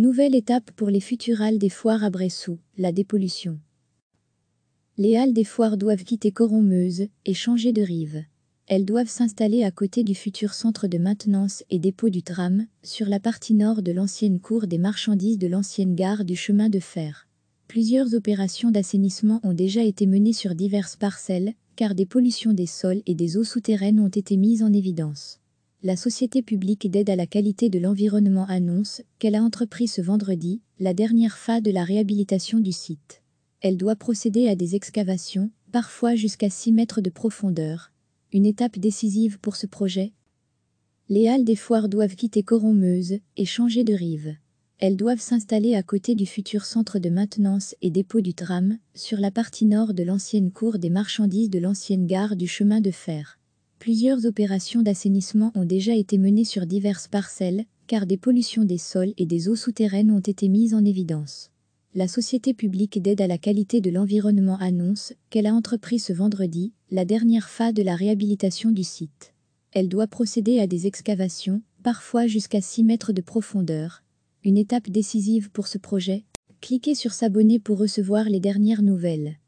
Nouvelle étape pour les futures Halles des foires à Bressou, la dépollution. Les halles des foires doivent quitter Coron-Meuse et changer de rive. Elles doivent s'installer à côté du futur centre de maintenance et dépôt du tram, sur la partie nord de l'ancienne cour des marchandises de l'ancienne gare du chemin de fer. Plusieurs opérations d'assainissement ont déjà été menées sur diverses parcelles, car des pollutions des sols et des eaux souterraines ont été mises en évidence. La société publique d'aide à la qualité de l'environnement annonce qu'elle a entrepris ce vendredi la dernière phase de la réhabilitation du site. Elle doit procéder à des excavations, parfois jusqu'à 6 mètres de profondeur. Une étape décisive pour ce projet Les halles des foires doivent quitter Corromeuse et changer de rive. Elles doivent s'installer à côté du futur centre de maintenance et dépôt du tram, sur la partie nord de l'ancienne cour des marchandises de l'ancienne gare du chemin de fer. Plusieurs opérations d'assainissement ont déjà été menées sur diverses parcelles, car des pollutions des sols et des eaux souterraines ont été mises en évidence. La Société publique d'aide à la qualité de l'environnement annonce qu'elle a entrepris ce vendredi la dernière phase de la réhabilitation du site. Elle doit procéder à des excavations, parfois jusqu'à 6 mètres de profondeur. Une étape décisive pour ce projet. Cliquez sur S'abonner pour recevoir les dernières nouvelles.